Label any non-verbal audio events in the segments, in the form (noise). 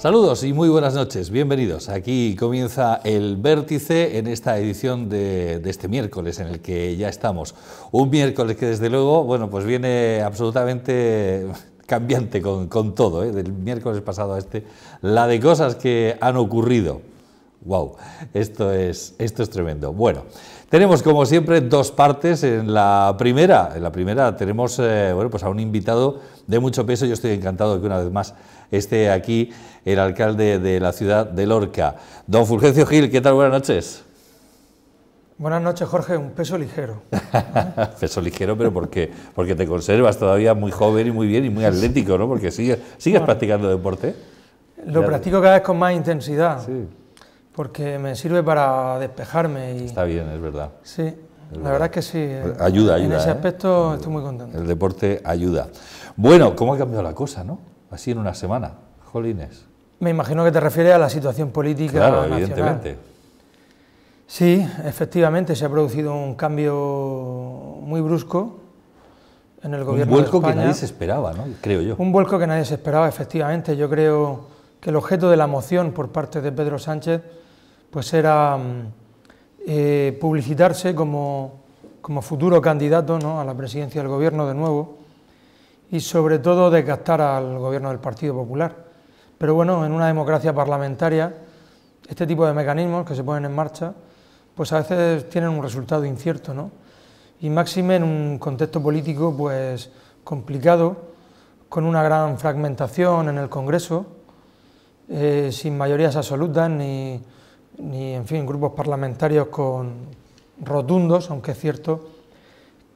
Saludos y muy buenas noches, bienvenidos. Aquí comienza el vértice en esta edición de, este miércoles en el que ya estamos. Un miércoles que desde luego, bueno, pues viene absolutamente (laughs) cambiante con, todo, ¿eh? del miércoles pasado a este, la de cosas que han ocurrido. Wow, esto es, esto es tremendo. Bueno, tenemos como siempre dos partes. En la primera, en la primera tenemos eh, bueno, pues a un invitado de mucho peso. Yo estoy encantado de que una vez más este aquí el alcalde de la ciudad de Lorca. Don Fulgencio Gil, ¿qué tal? Buenas noches. Buenas noches, Jorge. Un peso ligero. (laughs) peso ligero, pero porque, porque te conservas todavía muy joven y muy bien y muy atlético, ¿no? Porque sigues, sigues practicando deporte. Lo practico cada vez con más intensidad. Sí. Porque me sirve para despejarme. Y, Está bien, es verdad. Sí, la verdad es que sí. Ayuda, eh. pues ayuda. En ese ¿eh? aspecto estoy muy contento. El deporte ayuda. Bueno, ¿cómo ha cambiado la cosa, no? así en una semana. Jolines. Me imagino que te refieres a la situación política. Claro, evidentemente. Sí, efectivamente se ha producido un cambio muy brusco en el gobierno. Un vuelco que nadie se esperaba, ¿no? creo yo. Un vuelco que nadie se esperaba, efectivamente. Yo creo que el objeto de la moción por parte de Pedro Sánchez pues era mm, eh, publicitarse como, futuro candidato a la presidencia del gobierno de nuevo y sobre todo desgastar al gobierno del Partido Popular. Pero bueno, en una democracia parlamentaria, este tipo de mecanismos que se ponen en marcha, pues a veces tienen un resultado incierto, ¿no? Y máxime en un contexto político pues complicado, con una gran fragmentación en el Congreso, eh, sin mayorías absolutas ni, ni, en fin, grupos parlamentarios con rotundos, aunque es cierto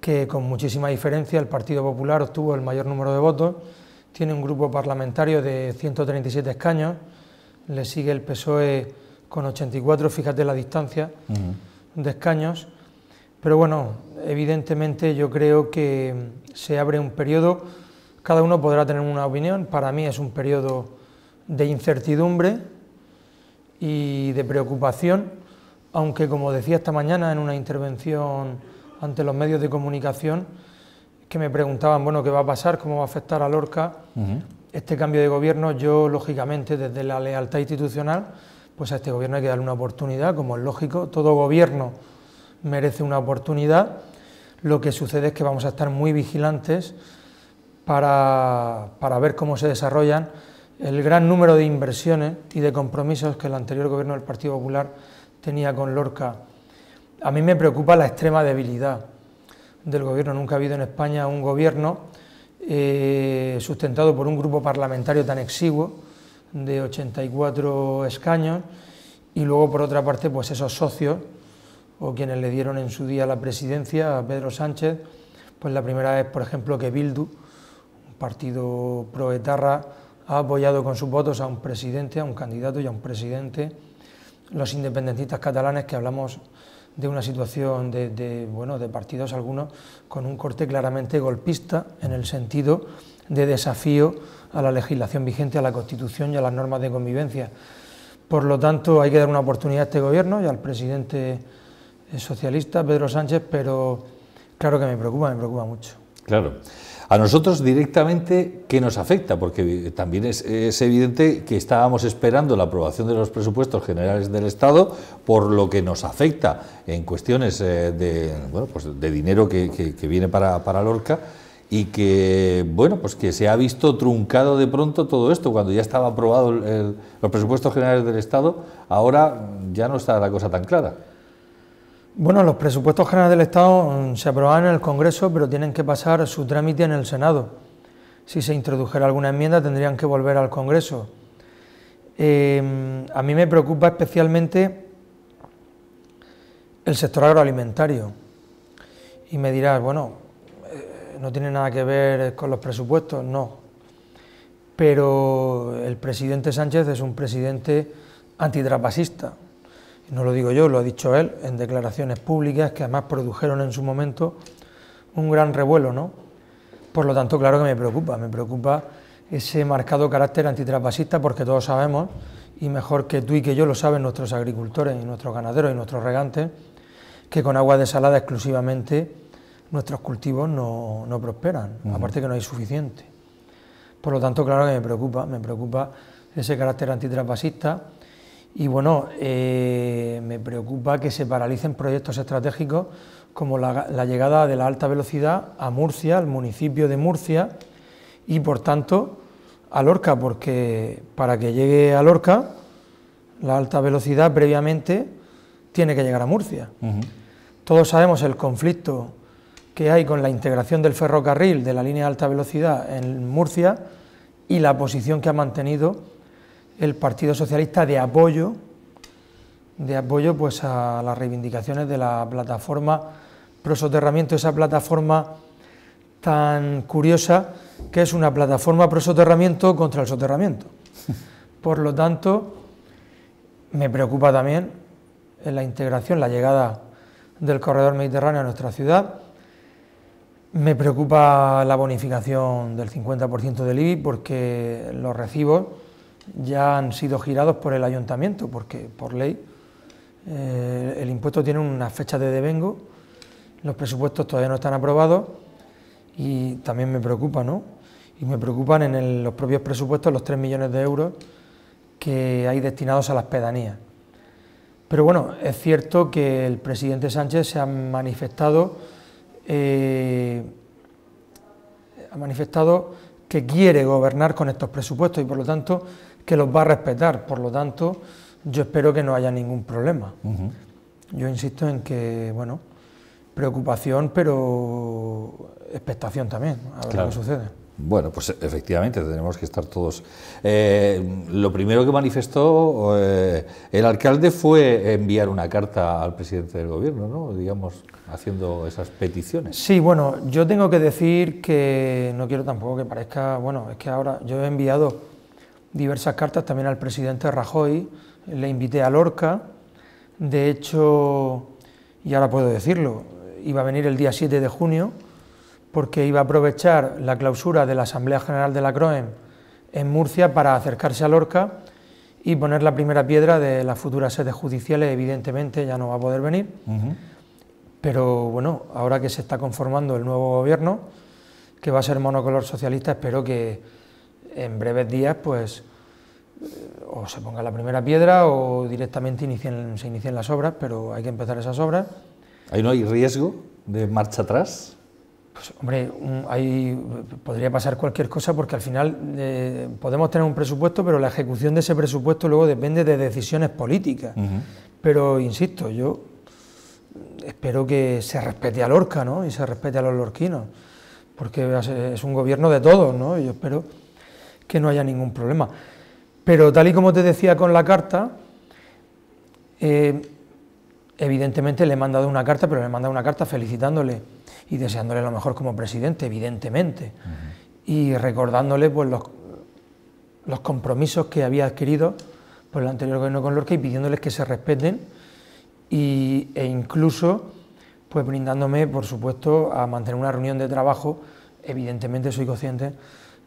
que con muchísima diferencia el Partido Popular obtuvo el mayor número de votos, tiene un grupo parlamentario de 137 escaños, le sigue el PSOE con 84, fíjate la distancia de escaños, pero bueno, evidentemente yo creo que se abre un periodo, cada uno podrá tener una opinión, para mí es un periodo de incertidumbre y de preocupación, aunque como decía esta mañana en una intervención ante los medios de comunicación que me preguntaban, bueno, ¿qué va a pasar? ¿Cómo va a afectar a Lorca este cambio de gobierno? Yo, lógicamente, desde la lealtad institucional, pues a este gobierno hay que darle una oportunidad, como es lógico, todo gobierno merece una oportunidad. Lo que sucede es que vamos a estar muy vigilantes para, para ver cómo se desarrollan el gran número de inversiones y de compromisos que el anterior gobierno del Partido Popular tenía con Lorca a mí me preocupa la extrema debilidad del gobierno. Nunca ha habido en España un gobierno eh, sustentado por un grupo parlamentario tan exiguo de 84 escaños y luego por otra parte pues esos socios o quienes le dieron en su día la presidencia a Pedro Sánchez, pues la primera vez por ejemplo que Bildu, un partido proetarra, ha apoyado con sus votos a un presidente, a un candidato y a un presidente, los independentistas catalanes que hablamos de una situación de, bueno, de partidos algunos con un corte claramente golpista en el sentido de desafío a la legislación vigente, a la Constitución y a las normas de convivencia. Por lo tanto, hay que dar una oportunidad a este Gobierno y al presidente socialista, Pedro Sánchez, pero claro que me preocupa, me preocupa mucho. Claro. A nosotros directamente, ¿qué nos afecta? Porque también es, evidente que estábamos esperando la aprobación de los presupuestos generales del Estado, por lo que nos afecta en cuestiones eh, de, bueno, pues de dinero que, viene para, Lorca y que bueno pues que se ha visto truncado de pronto todo esto cuando ya estaba aprobado los presupuestos generales del Estado ahora ya no está la cosa tan clara bueno, los presupuestos generales del Estado mm, se aprobarán en el Congreso, pero tienen que pasar su trámite en el Senado. Si se introdujera alguna enmienda, tendrían que volver al Congreso. Em, a mí me preocupa especialmente el sector agroalimentario. Y me dirás, bueno, eh, no tiene nada que ver con los presupuestos, no. Pero el presidente Sánchez es un presidente antitrapasista no lo digo yo, lo ha dicho él en declaraciones públicas que además produjeron en su momento un gran revuelo, ¿no? Por lo tanto, claro que me preocupa, me preocupa ese marcado carácter antitrapasista porque todos sabemos, y mejor que tú y que yo lo saben nuestros agricultores y nuestros ganaderos y nuestros regantes, que con agua desalada exclusivamente nuestros cultivos no, prosperan, aparte que no hay suficiente. Por lo tanto, claro que me preocupa, me preocupa ese carácter antitrapasista y bueno, eh, me preocupa que se paralicen proyectos estratégicos como la, llegada de la alta velocidad a Murcia, al municipio de Murcia, y por tanto a Lorca, porque para que llegue a Lorca, la alta velocidad previamente tiene que llegar a Murcia. Todos sabemos el conflicto que hay con la integración del ferrocarril de la línea de alta velocidad en Murcia y la posición que ha mantenido el Partido Socialista de apoyo, de apoyo pues a las reivindicaciones de la plataforma prosoterramiento, esa plataforma tan curiosa que es una plataforma prosoterramiento contra el soterramiento. (laughs) Por lo tanto, me preocupa también la integración, la llegada del corredor mediterráneo a nuestra ciudad. Me preocupa la bonificación del 50% del IBI porque los recibo ya han sido girados por el ayuntamiento, porque por ley eh, el impuesto tiene una fecha de devengo, los presupuestos todavía no están aprobados y también me preocupa, ¿no? Y me preocupan en los propios presupuestos los 3 millones de euros que hay destinados a las pedanías. Pero bueno, es cierto que el presidente Sánchez se ha manifestado, eh, ha manifestado que quiere gobernar con estos presupuestos y por lo tanto que los va a respetar. Por lo tanto, yo espero que no haya ningún problema. Yo insisto en que, bueno, preocupación, pero expectación también, a ver sucede. Bueno, pues efectivamente tenemos que estar todos. Eh, lo primero que manifestó eh, el alcalde fue enviar una carta al presidente del gobierno, ¿no? Digamos, haciendo esas peticiones. Sí, bueno, yo tengo que decir que no quiero tampoco que parezca, bueno, es que ahora yo he enviado diversas cartas también al presidente Rajoy, le invité a Lorca, de hecho, y ahora puedo decirlo, iba a venir el día 7 de junio, porque iba a aprovechar la clausura de la Asamblea General de la CROEM en Murcia para acercarse a Lorca y poner la primera piedra de las futuras sedes judiciales, evidentemente ya no va a poder venir, pero bueno, ahora que se está conformando el nuevo gobierno, que va a ser monocolor socialista, espero que en breves días, pues, eh, o se ponga la primera piedra o directamente se inicien las obras, pero hay que empezar esas obras. ¿Ahí no hay riesgo de marcha atrás? Pues hombre, ahí podría pasar cualquier cosa porque al final eh, podemos tener un presupuesto, pero la ejecución de ese presupuesto luego depende de decisiones políticas. Pero insisto, yo espero que se respete a Lorca ¿no? y se respete a los lorquinos, porque es un gobierno de todos, ¿no? yo espero que no haya ningún problema. Pero tal y como te decía con la carta, eh, evidentemente le he mandado una carta, pero le he mandado una carta felicitándole y deseándole lo mejor como presidente, evidentemente, y recordándole pues, los, los, compromisos que había adquirido por el anterior gobierno con Lorca y pidiéndoles que se respeten y, e incluso pues brindándome, por supuesto, a mantener una reunión de trabajo, evidentemente soy consciente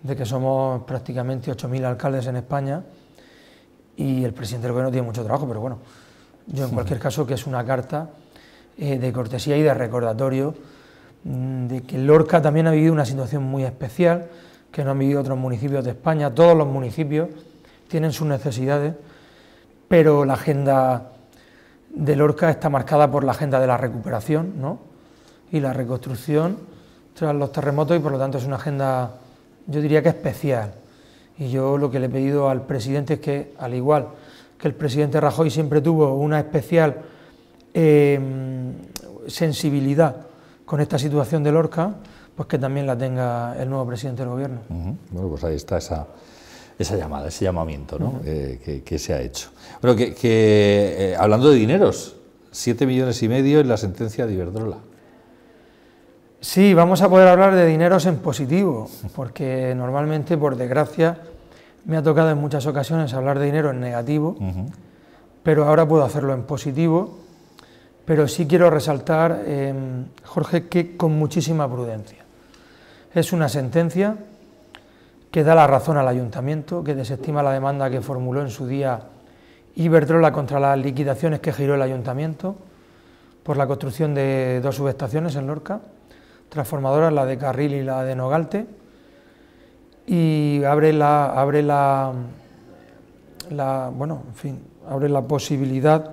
de que somos prácticamente 8.000 alcaldes en España y el presidente del gobierno tiene mucho trabajo, pero bueno, yo en cualquier caso que es una carta eh, de cortesía y de recordatorio mm, de que Lorca también ha vivido una situación muy especial, que no han vivido otros municipios de España, todos los municipios tienen sus necesidades, pero la agenda de Lorca está marcada por la agenda de la recuperación ¿no? y la reconstrucción tras los terremotos y por lo tanto es una agenda yo diría que especial. Y yo lo que le he pedido al presidente es que, al igual que el presidente Rajoy siempre tuvo una especial em, sensibilidad con esta situación de Lorca, pues que también la tenga el nuevo presidente del gobierno. Bueno, pues ahí está esa, llamada, ese llamamiento ¿no? Eh, que, se ha hecho. Bueno, que, eh, hablando de dineros, siete millones y medio en la sentencia de Iberdrola. Sí, vamos a poder hablar de dineros en positivo, porque normalmente, por desgracia, me ha tocado en muchas ocasiones hablar de dinero en negativo, pero ahora puedo hacerlo en positivo. Pero sí quiero resaltar, em, Jorge, que con muchísima prudencia. Es una sentencia que da la razón al ayuntamiento, que desestima la demanda que formuló en su día Iberdrola contra las liquidaciones que giró el ayuntamiento por la construcción de dos subestaciones en Lorca transformadoras, la de Carril y la de Nogalte, y abre la, abre la, la, bueno, fin, abre la posibilidad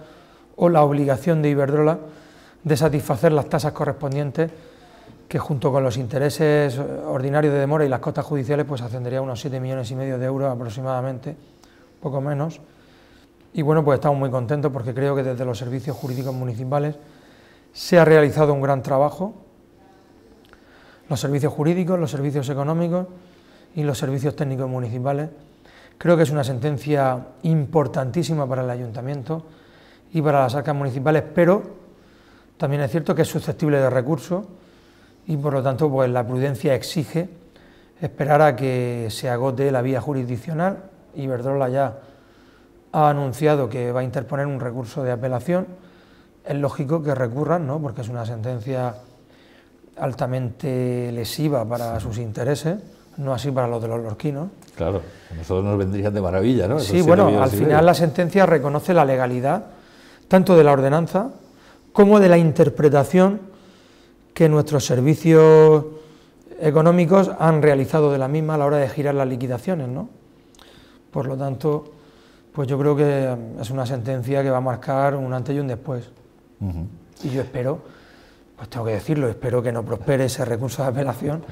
o la obligación de Iberdrola de satisfacer las tasas correspondientes que junto con los intereses ordinarios de demora y las costas judiciales pues ascendería a unos 7 millones y medio de euros aproximadamente, poco menos. Y bueno, pues estamos muy contentos porque creo que desde los servicios jurídicos municipales se ha realizado un gran trabajo los servicios jurídicos, los servicios económicos y los servicios técnicos municipales. Creo que es una sentencia importantísima para el ayuntamiento y para las arcas municipales, pero también es cierto que es susceptible de recursos y por lo tanto pues, la prudencia exige esperar a que se agote la vía jurisdiccional. ...y Iberdrola ya ha anunciado que va a interponer un recurso de apelación. Es lógico que recurran, ¿no? porque es una sentencia altamente lesiva para sus intereses, no así para los de los lorquinos. Claro, a nosotros nos vendrían de maravilla, ¿no? sí, bueno, al final la sentencia reconoce la legalidad tanto de la ordenanza como de la interpretación que nuestros servicios económicos han realizado de la misma a la hora de girar las liquidaciones, ¿no? Por lo tanto, pues yo creo que es una sentencia que va a marcar un antes y un después. Y yo espero pues tengo que decirlo, espero que no prospere ese recurso de apelación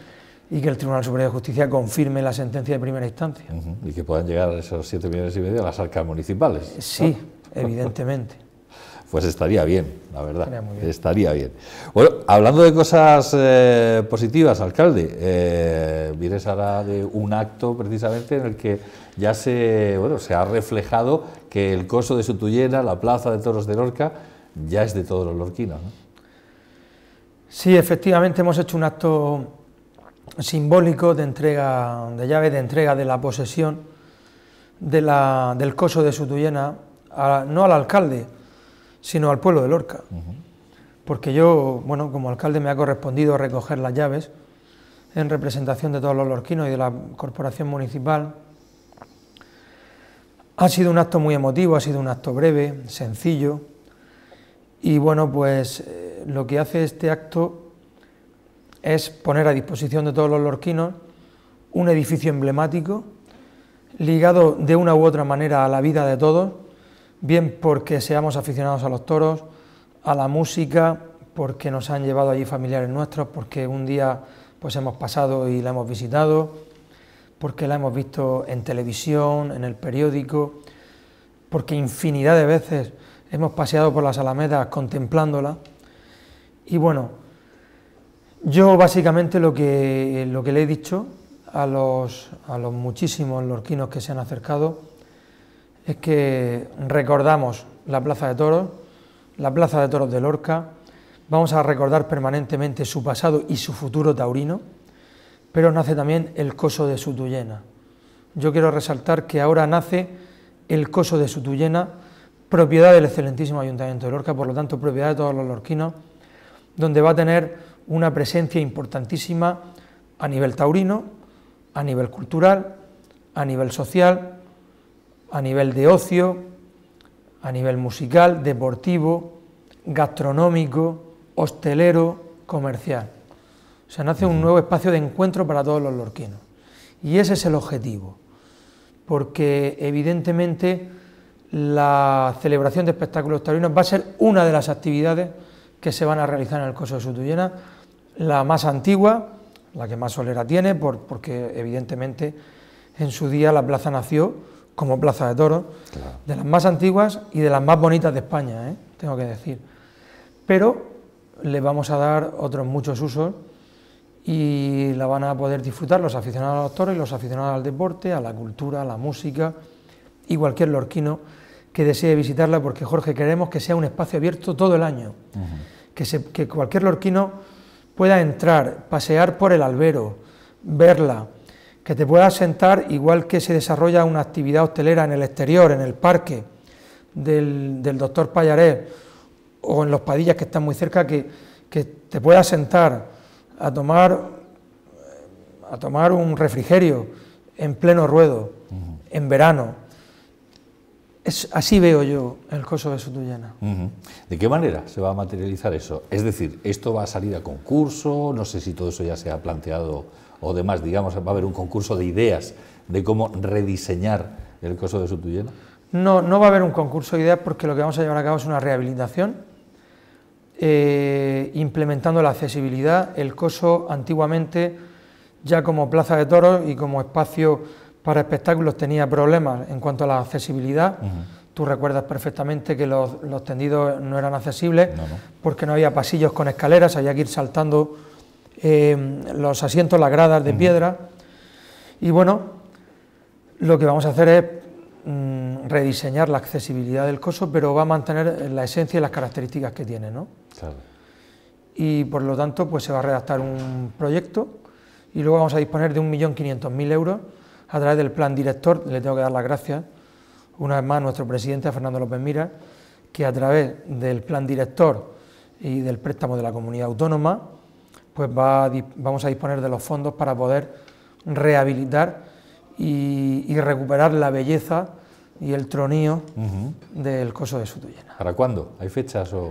y que el Tribunal Superior de Justicia confirme la sentencia de primera instancia. Y que puedan llegar esos 7 millones y medio a las arcas municipales. Sí, evidentemente. (laughs) pues estaría bien, la verdad. Estaría, muy bien. estaría bien. Bueno, hablando de cosas eh, positivas, alcalde, eh, vienes ahora de un acto precisamente en el que ya se, bueno, se ha reflejado que el coso de Sutuyena, la plaza de toros de Lorca, ya es de todos los lorquinos. Sí, efectivamente hemos hecho un acto simbólico de entrega, de llaves, de entrega de la posesión del coso de Sutuyena, no al alcalde, sino al pueblo de Lorca. Porque yo, bueno, como alcalde me ha correspondido recoger las llaves en representación de todos los lorquinos y de la corporación municipal. Ha sido un acto muy emotivo, ha sido un acto breve, sencillo, y bueno, pues eh, lo que hace este acto es poner a disposición de todos los lorquinos un edificio emblemático ligado de una u otra manera a la vida de todos, bien porque seamos aficionados a los toros, a la música, porque nos han llevado allí familiares nuestros, porque un día pues hemos pasado y la hemos visitado, porque la hemos visto en televisión, en el periódico, porque infinidad de veces hemos paseado por las alamedas contemplándola y bueno, yo básicamente lo que, lo que le he dicho a los, a los muchísimos lorquinos que se han acercado es que recordamos la Plaza de Toros, la Plaza de Toros de Lorca, vamos a recordar permanentemente su pasado y su futuro taurino, pero nace también el coso de Sutuyena. Yo quiero resaltar que ahora nace el coso de Sutuyena, propiedad del excelentísimo Ayuntamiento de Lorca, por lo tanto propiedad de todos los lorquinos, donde va a tener una presencia importantísima a nivel taurino, a nivel cultural, a nivel social, a nivel de ocio, a nivel musical, deportivo, gastronómico, hostelero, comercial. O sea, nace un nuevo espacio de encuentro para todos los lorquinos. Y ese es el objetivo, porque evidentemente la celebración de espectáculos taurinos va a ser una de las actividades que se van a realizar en el coso de Sutuyena. La más antigua, la que más solera tiene, porque evidentemente en su día la plaza nació como plaza de toros, de las más antiguas y de las más bonitas de España, ¿eh? tengo que decir. Pero le vamos a dar otros muchos usos y la van a poder disfrutar los aficionados a los toros y los aficionados al deporte, a la cultura, a la música y cualquier lorquino que desee visitarla, porque Jorge queremos que sea un espacio abierto todo el año, que, se, que, cualquier lorquino pueda entrar, pasear por el albero, verla, que te pueda sentar igual que se desarrolla una actividad hostelera en el exterior, en el parque del, doctor Payaré o en los Padillas que están muy cerca, que, te pueda sentar a tomar a tomar un refrigerio en pleno ruedo, en verano, es, así veo yo el coso de Sutuyana. ¿De qué manera se va a materializar eso? Es decir, ¿esto va a salir a concurso? No sé si todo eso ya se ha planteado o demás. Digamos, ¿va a haber un concurso de ideas de cómo rediseñar el coso de Sutuyana? No, no va a haber un concurso de ideas porque lo que vamos a llevar a cabo es una rehabilitación, eh, implementando la accesibilidad. El coso antiguamente, ya como plaza de toros y como espacio para espectáculos tenía problemas en cuanto a la accesibilidad. Tú recuerdas perfectamente que los, tendidos no eran accesibles porque no había pasillos con escaleras, había que ir saltando eh, los asientos, las gradas de piedra. Y bueno, lo que vamos a hacer es mm, rediseñar la accesibilidad del coso, pero va a mantener la esencia y las características que tiene. ¿no? Claro. Y por lo tanto, pues se va a redactar un proyecto y luego vamos a disponer de 1.500.000 euros a través del plan director, le tengo que dar las gracias una vez más a nuestro presidente Fernando López Mira, que a través del plan director y del préstamo de la comunidad autónoma, pues va vamos a disponer de los fondos para poder rehabilitar y, recuperar la belleza y el tronío del coso de Sutuyena. ¿Para cuándo? ¿Hay fechas o...?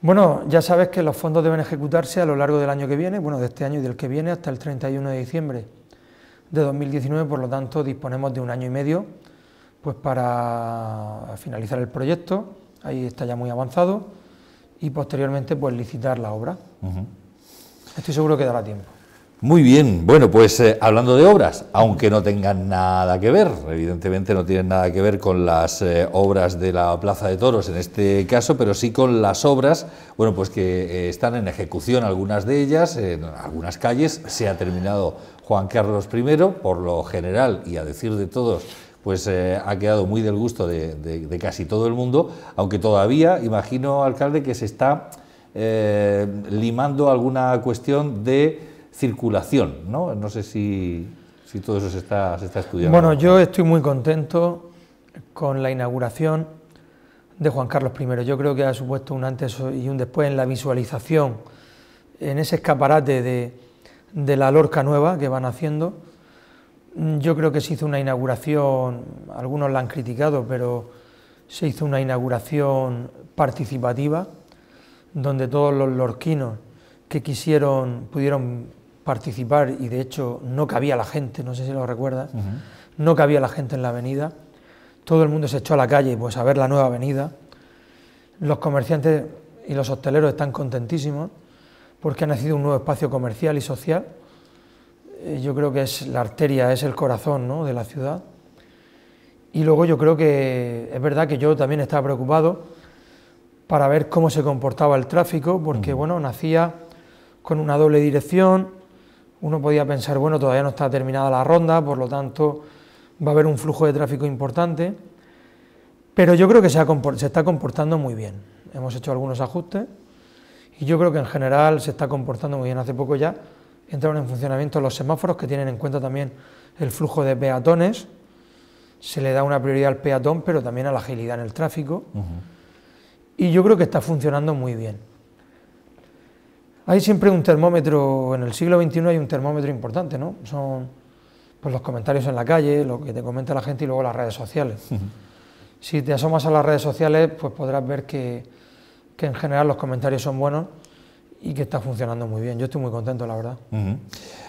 Bueno, ya sabes que los fondos deben ejecutarse a lo largo del año que viene, bueno, de este año y del que viene, hasta el 31 de diciembre de 2019, por lo tanto disponemos de un año y medio pues para finalizar el proyecto, ahí está ya muy avanzado, y posteriormente pues licitar la obra. Estoy seguro que dará tiempo. Muy bien, bueno, pues eh, hablando de obras, aunque no tengan nada que ver, evidentemente no tienen nada que ver con las eh, obras de la Plaza de Toros en este caso, pero sí con las obras, bueno, pues que eh, están en ejecución algunas de ellas, en algunas calles, se ha terminado Juan Carlos I, por lo general y a decir de todos, pues ha quedado muy del gusto de, casi todo el mundo, aunque todavía, imagino, alcalde, que se está limando alguna cuestión de circulación, ¿no? No sé si, si todo eso se está, se está estudiando. Bueno, yo estoy muy contento con la inauguración de Juan Carlos I. Yo creo que ha supuesto un antes y un después en la visualización, en ese escaparate de, de la Lorca nueva que van haciendo. Yo creo que se hizo una inauguración, algunos la han criticado, pero se hizo una inauguración participativa, donde todos los lorquinos que quisieron pudieron participar y de hecho no cabía la gente, no sé si lo recuerdas, no cabía la gente en la avenida, todo el mundo se echó a la calle pues a ver la nueva avenida, los comerciantes y los hosteleros están contentísimos porque ha nacido un nuevo espacio comercial y social, eh, yo creo que es la arteria, es el corazón ¿no? de la ciudad. Y luego yo creo que es verdad que yo también estaba preocupado para ver cómo se comportaba el tráfico, porque bueno, nacía con una doble dirección, uno podía pensar, bueno, todavía no está terminada la ronda, por lo tanto va a haber un flujo de tráfico importante, pero yo creo que se, está comportando muy bien. Hemos hecho algunos ajustes y yo creo que en general se está comportando muy bien. Hace poco ya entraron en funcionamiento los semáforos que tienen en cuenta también el flujo de peatones, se le da una prioridad al peatón, pero también a la agilidad en el tráfico. Y yo creo que está funcionando muy bien. Hay siempre un termómetro, en el siglo XXI hay un termómetro importante, ¿no? Son pues, los comentarios en la calle, lo que te comenta la gente y luego las redes sociales. Si te asomas a las redes sociales, pues podrás ver que, que, en general los comentarios son buenos y que está funcionando muy bien. Yo estoy muy contento, la verdad.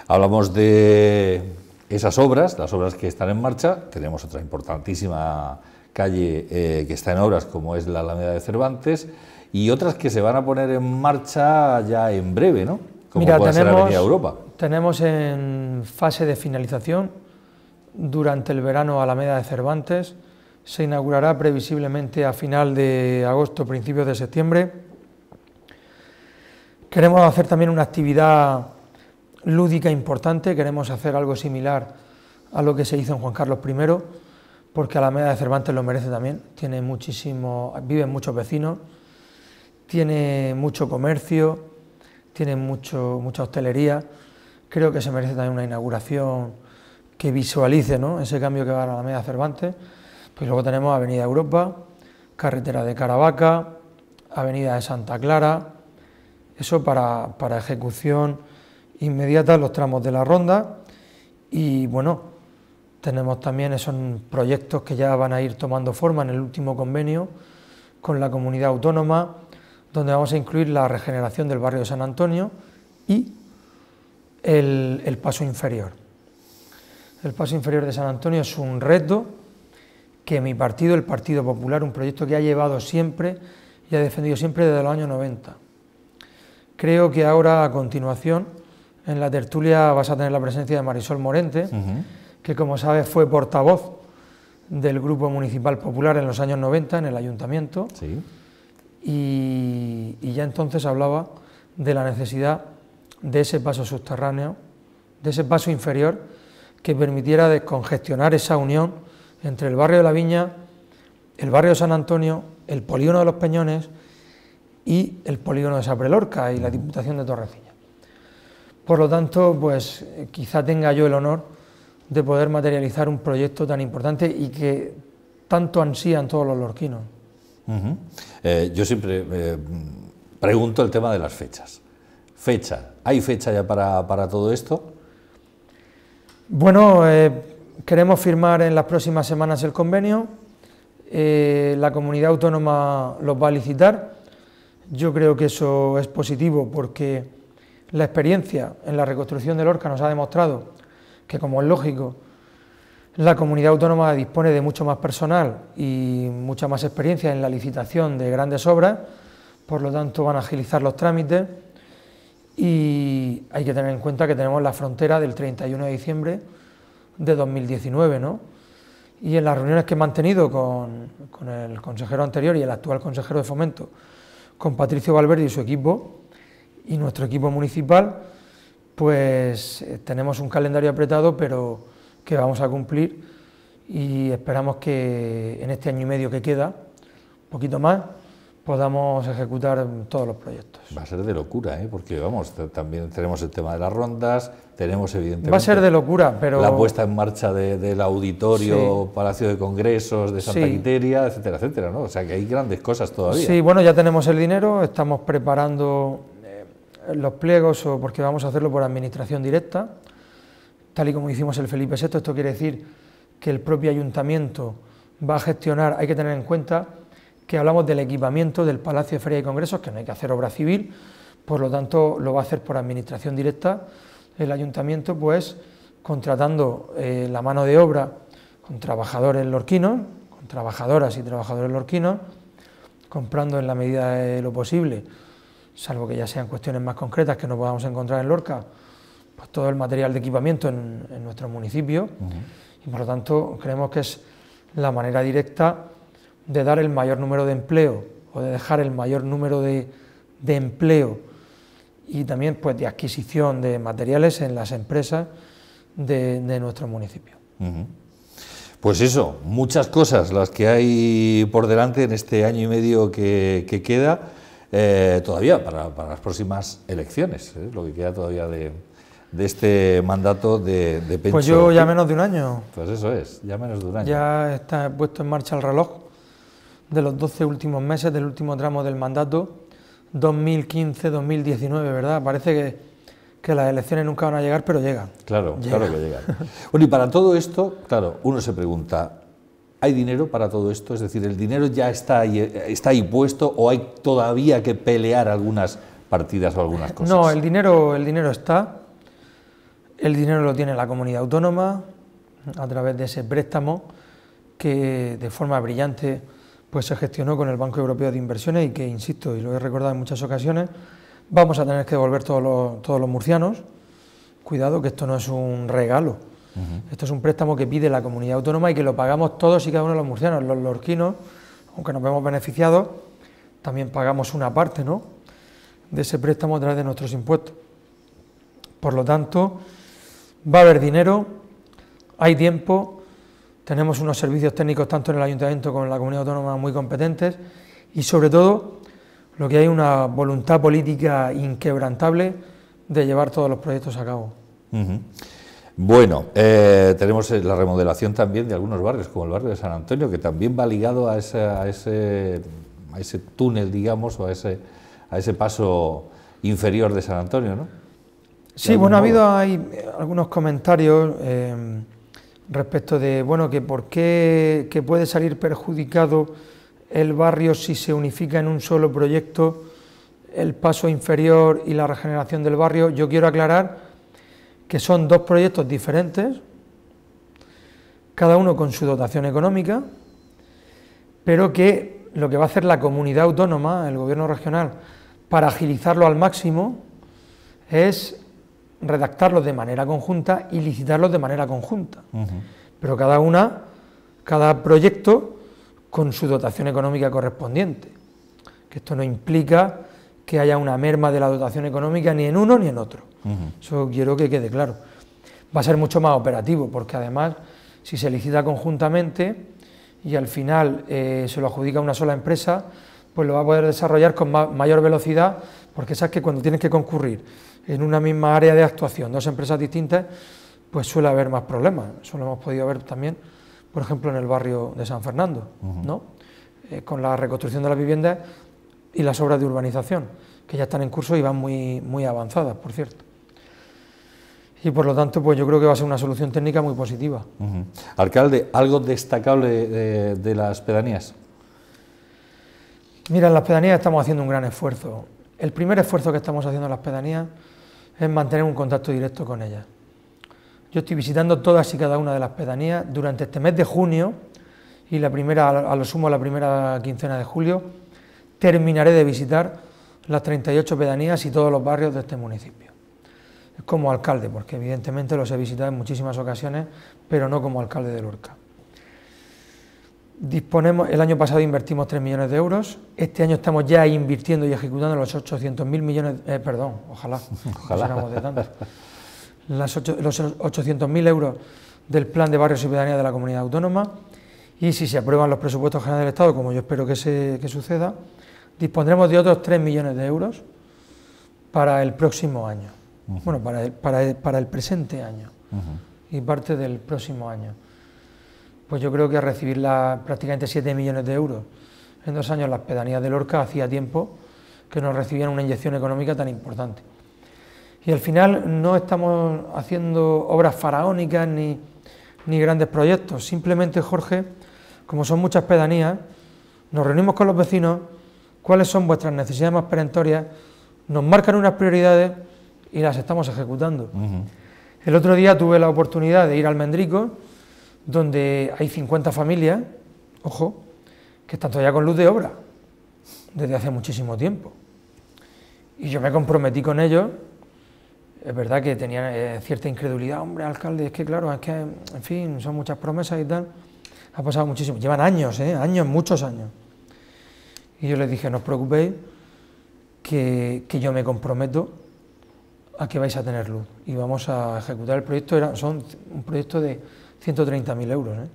Hablamos de esas obras, las obras que están en marcha. Tenemos otra importantísima calle eh, que está en obras, como es la Alameda de Cervantes y otras que se van a poner en marcha ya en breve, ¿no? Como Mira, puede tenemos, Europa. tenemos en fase de finalización, durante el verano, Alameda de Cervantes, se inaugurará previsiblemente a final de agosto, principios de septiembre. Queremos hacer también una actividad lúdica importante, queremos hacer algo similar a lo que se hizo en Juan Carlos I, porque Alameda de Cervantes lo merece también, tiene muchísimo, viven muchos vecinos, tiene mucho comercio, tiene mucho, mucha hostelería. Creo que se merece también una inauguración que visualice ¿no? ese cambio que va a la media Cervantes. Pues luego tenemos Avenida Europa, Carretera de Caravaca, Avenida de Santa Clara. Eso para, para ejecución inmediata los tramos de la ronda. Y bueno, tenemos también esos proyectos que ya van a ir tomando forma en el último convenio con la comunidad autónoma, donde vamos a incluir la regeneración del barrio de San Antonio y el, paso inferior. El paso inferior de San Antonio es un reto que mi partido, el Partido Popular, un proyecto que ha llevado siempre y ha defendido siempre desde los años 90. Creo que ahora, a continuación, en la tertulia vas a tener la presencia de Marisol Morente, que como sabes fue portavoz del Grupo Municipal Popular en los años 90 en el Ayuntamiento. Sí y, ya entonces hablaba de la necesidad de ese paso subterráneo, de ese paso inferior que permitiera descongestionar esa unión entre el barrio de la Viña, el barrio de San Antonio, el polígono de los Peñones y el polígono de Saprelorca y la Diputación de Torrecilla. Por lo tanto, pues quizá tenga yo el honor de poder materializar un proyecto tan importante y que tanto ansían todos los lorquinos. Eh, yo siempre eh, pregunto el tema de las fechas. Fecha, ¿hay fecha ya para, todo esto? Bueno, eh, queremos firmar en las próximas semanas el convenio. la comunidad autónoma los va a licitar. Yo creo que eso es positivo porque la experiencia en la reconstrucción del Orca nos ha demostrado que, como es lógico, la comunidad autónoma dispone de mucho más personal y mucha más experiencia en la licitación de grandes obras, por lo tanto van a agilizar los trámites y hay que tener en cuenta que tenemos la frontera del 31 de diciembre de 2019. ¿no? Y en las reuniones que he mantenido con, con el consejero anterior y el actual consejero de fomento, con Patricio Valverde y su equipo, y nuestro equipo municipal, pues eh, tenemos un calendario apretado, pero que vamos a cumplir y esperamos que en este año y medio que queda, un poquito más, podamos ejecutar todos los proyectos. Va a ser de locura, ¿eh? porque vamos, también tenemos el tema de las rondas, tenemos evidentemente... Va a ser de locura, pero... La puesta en marcha del auditorio, Palacio de Congresos, de Santa Quiteria, etcétera, etcétera, O sea que hay grandes cosas todavía. Sí, bueno, ya tenemos el dinero, estamos preparando eh, los pliegos, porque vamos a hacerlo por administración directa, tal y como hicimos el Felipe VI. Esto quiere decir que el propio ayuntamiento va a gestionar, hay que tener en cuenta que hablamos del equipamiento del Palacio de Feria y Congresos, que no hay que hacer obra civil, por lo tanto lo va a hacer por administración directa el ayuntamiento, pues contratando eh, la mano de obra con trabajadores lorquinos, con trabajadoras y trabajadores lorquinos, comprando en la medida de lo posible, salvo que ya sean cuestiones más concretas que no podamos encontrar en Lorca, pues, todo el material de equipamiento en, nuestro municipio... y por lo tanto creemos que es la manera directa de dar el mayor número de empleo o de dejar el mayor número de, de empleo y también pues, de adquisición de materiales en las empresas de, nuestro municipio. Pues eso, muchas cosas las que hay por delante en este año y medio que, queda eh, todavía para, las próximas elecciones, ¿eh? lo que queda todavía de, de este mandato de, de Pues yo ya menos de un año. Pues eso es, ya menos de un año. Ya está puesto en marcha el reloj de los 12 últimos meses del último tramo del mandato, 2015-2019, ¿verdad? Parece que, las elecciones nunca van a llegar, pero llegan. Claro, claro que llegan. bueno, y para todo esto, claro, uno se pregunta, ¿hay dinero para todo esto? Es decir, ¿el dinero ya está ahí, está ahí puesto o hay todavía que pelear algunas partidas o algunas cosas? No, el dinero, el dinero está el dinero lo tiene la comunidad autónoma a través de ese préstamo que de forma brillante pues se gestionó con el Banco Europeo de Inversiones y que, insisto, y lo he recordado en muchas ocasiones, vamos a tener que devolver todos los, todos los murcianos. Cuidado que esto no es un regalo, esto es un préstamo que pide la comunidad autónoma y que lo pagamos todos y cada uno de los murcianos. Los lorquinos, aunque nos vemos beneficiados, también pagamos una parte ¿no? de ese préstamo a través de nuestros impuestos. Por lo tanto, va a haber dinero, hay tiempo, tenemos unos servicios técnicos tanto en el ayuntamiento como en la comunidad autónoma muy competentes y sobre todo lo que hay una voluntad política inquebrantable de llevar todos los proyectos a cabo. Bueno, eh, tenemos eh, la remodelación también de algunos barrios, como el barrio de San Antonio, que también va ligado a, ese, a ese, túnel, digamos, o a ese, a ese paso inferior de San Antonio, ¿no? Sí, bueno, ha habido hay, algunos comentarios eh, respecto de, bueno, que por qué puede salir perjudicado el barrio si se unifica en un solo proyecto el paso inferior y la regeneración del barrio. Yo quiero aclarar que son dos proyectos diferentes, cada uno con su dotación económica, pero que lo que va a hacer la comunidad autónoma, el gobierno regional, para agilizarlo al máximo, es redactarlos de manera conjunta y licitarlos de manera conjunta. Pero cada una, cada proyecto con su dotación económica correspondiente. Que esto no implica que haya una merma de la dotación económica ni en uno ni en otro. Eso quiero que quede claro. Va a ser mucho más operativo, porque además, si se licita conjuntamente y al final eh, se lo adjudica una sola empresa, pues lo va a poder desarrollar con mayor velocidad, porque sabes que cuando tienes que concurrir en una misma área de actuación, dos empresas distintas, pues suele haber más problemas. Eso lo hemos podido ver también, por ejemplo, en el barrio de San Fernando, ¿no? Eh, con la reconstrucción de las viviendas y las obras de urbanización, que ya están en curso y van muy, muy avanzadas, por cierto. Y por lo tanto, pues yo creo que va a ser una solución técnica muy positiva. Alcalde, ¿algo destacable de las pedanías? Mira, en las pedanías estamos haciendo un gran esfuerzo. El primer esfuerzo que estamos haciendo en las pedanías es mantener un contacto directo con ellas. Yo estoy visitando todas y cada una de las pedanías durante este mes de junio y la primera, a lo sumo la primera quincena de julio, terminaré de visitar las 38 pedanías y todos los barrios de este municipio. Como alcalde, porque evidentemente los he visitado en muchísimas ocasiones, pero no como alcalde de Lorca. Disponemos, el año pasado invertimos 3 millones de euros, este año estamos ya invirtiendo y ejecutando los 800.000 millones, eh, perdón, ojalá, (laughs) ojalá. de los euros del plan de barrio y ciudadanía de la comunidad autónoma y si se aprueban los presupuestos generales del Estado, como yo espero que, se, suceda, dispondremos de otros 3 millones de euros para el próximo año, bueno, para el, para, para el presente año y parte del próximo año pues yo creo que a recibir prácticamente 7 millones de euros en dos años las pedanías de Lorca hacía tiempo que no recibían una inyección económica tan importante. Y al final no estamos haciendo obras faraónicas ni, grandes proyectos, simplemente Jorge, como son muchas pedanías, nos reunimos con los vecinos, cuáles son vuestras necesidades más perentorias, nos marcan unas prioridades y las estamos ejecutando. El otro día tuve la oportunidad de ir al Mendrico, donde hay 50 familias, ojo, que están todavía con luz de obra desde hace muchísimo tiempo. Y yo me comprometí con ellos, es verdad que tenían eh, cierta incredulidad, hombre, alcalde, es que claro, es que, en fin, son muchas promesas y tal, ha pasado muchísimo, llevan años, ¿eh? años, muchos años. Y yo les dije, no os preocupéis, que, que, yo me comprometo a que vais a tener luz y vamos a ejecutar el proyecto. son un proyecto de 130.000 euros. ¿eh?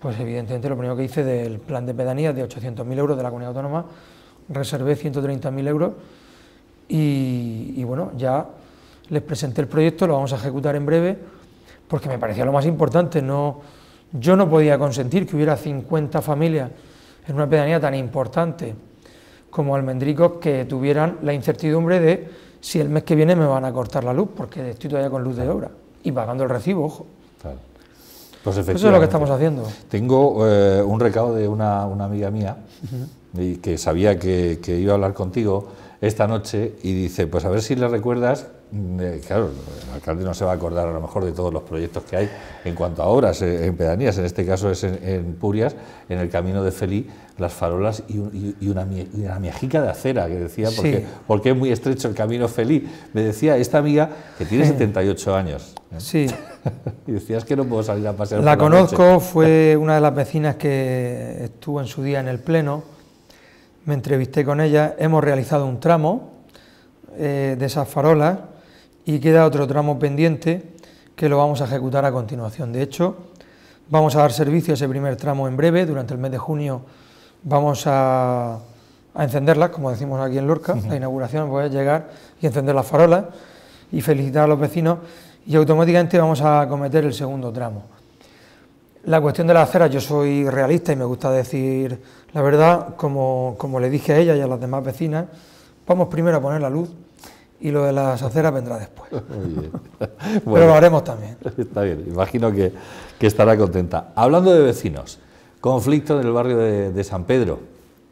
Pues evidentemente lo primero que hice del plan de pedanías de 800.000 euros de la comunidad autónoma, reservé 130.000 euros y, bueno, ya les presenté el proyecto, lo vamos a ejecutar en breve, porque me parecía lo más importante. No, yo no podía consentir que hubiera 50 familias en una pedanía tan importante como Almendricos que tuvieran la incertidumbre de si el mes que viene me van a cortar la luz, porque estoy todavía con luz de obra y pagando el recibo, ojo. Pues Eso es lo que estamos haciendo. Tengo eh, un recado de una, amiga mía y que sabía que, iba a hablar contigo esta noche y dice, pues a ver si le recuerdas claro, el alcalde no se va a acordar a lo mejor de todos los proyectos que hay en cuanto a obras eh, en pedanías, en este caso es en, Purias, en el camino de Felí, las farolas y, una, una, miejica de acera, que decía, porque, es muy estrecho el camino Felí. Me decía esta amiga que tiene 78 años. ¿eh? Sí. (laughs) y decías que no puedo salir a pasear. La, la conozco, fue una de las vecinas que estuvo en su día en el Pleno, me entrevisté con ella, hemos realizado un tramo eh, de esas farolas y queda otro tramo pendiente que lo vamos a ejecutar a continuación. De hecho, vamos a dar servicio a ese primer tramo en breve, durante el mes de junio vamos a, encenderlas, como decimos aquí en Lorca, la inauguración, voy pues, a llegar y encender las farolas y felicitar a los vecinos y automáticamente vamos a acometer el segundo tramo. La cuestión de las aceras, yo soy realista y me gusta decir la verdad, como, como le dije a ella y a las demás vecinas, vamos primero a poner la luz, y lo de las aceras vendrá después. (laughs) (laughs) Bueno, Pero lo haremos también. (laughs) Está bien, imagino que, estará contenta. Hablando de vecinos, conflicto en el barrio de, San Pedro.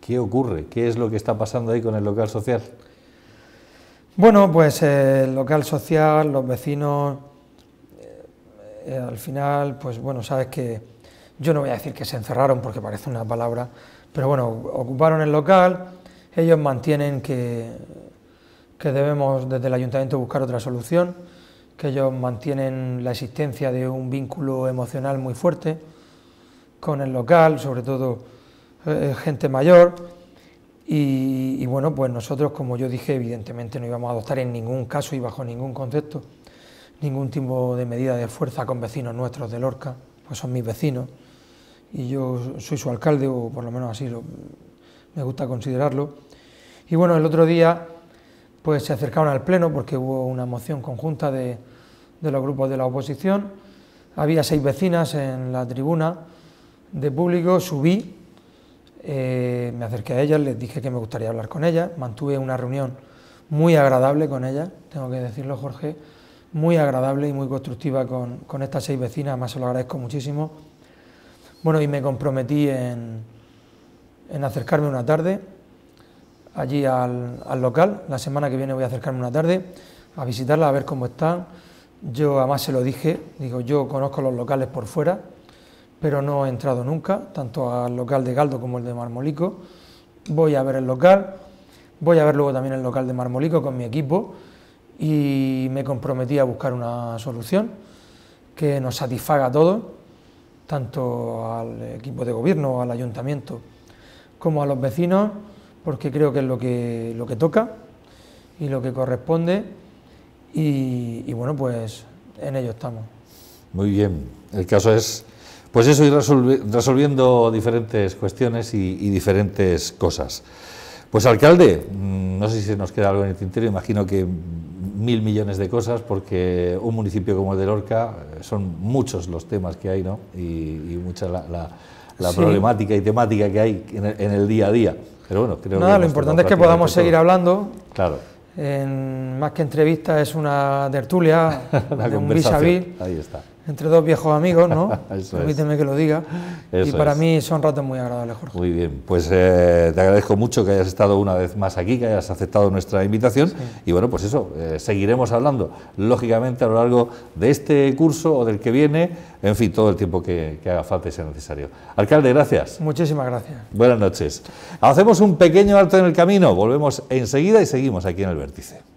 ¿Qué ocurre? ¿Qué es lo que está pasando ahí con el local social? Bueno, pues eh, el local social, los vecinos, eh, eh, al final, pues bueno, sabes que yo no voy a decir que se encerraron porque parece una palabra, pero bueno, ocuparon el local, ellos mantienen que que debemos desde el ayuntamiento buscar otra solución, que ellos mantienen la existencia de un vínculo emocional muy fuerte con el local, sobre todo eh, gente mayor, y, bueno, pues nosotros, como yo dije, evidentemente no íbamos a adoptar en ningún caso y bajo ningún concepto ningún tipo de medida de fuerza con vecinos nuestros de Lorca, pues son mis vecinos, y yo soy su alcalde, o por lo menos así me gusta considerarlo. Y bueno, el otro día pues se acercaron al Pleno porque hubo una moción conjunta de, los grupos de la oposición. Había seis vecinas en la tribuna de público, subí, eh, me acerqué a ellas, les dije que me gustaría hablar con ellas, mantuve una reunión muy agradable con ellas, tengo que decirlo Jorge, muy agradable y muy constructiva con, estas seis vecinas, además se lo agradezco muchísimo. Bueno, y me comprometí en acercarme una tarde allí al, local. La semana que viene voy a acercarme una tarde a visitarla, a ver cómo están. Yo además se lo dije, digo, yo conozco los locales por fuera, pero no he entrado nunca, tanto al local de Galdo como el de Marmolico. Voy a ver el local, voy a ver luego también el local de Marmolico con mi equipo y me comprometí a buscar una solución que nos satisfaga a todos, tanto al equipo de gobierno, al ayuntamiento, como a los vecinos porque creo que es lo que, lo que toca y lo que corresponde. Y, bueno, pues en ello estamos. Muy bien. El caso es, pues eso, ir resolviendo diferentes cuestiones y, diferentes cosas. Pues alcalde, mm, no sé si se nos queda algo en el tintero, imagino que mil millones de cosas, porque un municipio como el de Lorca eh, son muchos los temas que hay, ¿no? Y, mucha la, problemática y temática que hay en el día a día. Pero Nada, lo importante es que podamos seguir hablando. Claro. En, más que entrevista es una tertulia, (laughs) un vis a Ahí está entre dos viejos amigos, ¿no? (laughs) Permíteme que lo diga. y para mí son ratos muy agradables, Jorge. Muy bien, pues eh, te agradezco mucho que hayas estado una vez más aquí, que hayas aceptado nuestra invitación. Y bueno, pues eso, eh, seguiremos hablando, lógicamente, a lo largo de este curso o del que viene, en fin, todo el tiempo que, que haga falta y sea necesario. Alcalde, gracias. Muchísimas gracias. Buenas noches. Hacemos un pequeño alto en el camino, volvemos enseguida y seguimos aquí en el vértice.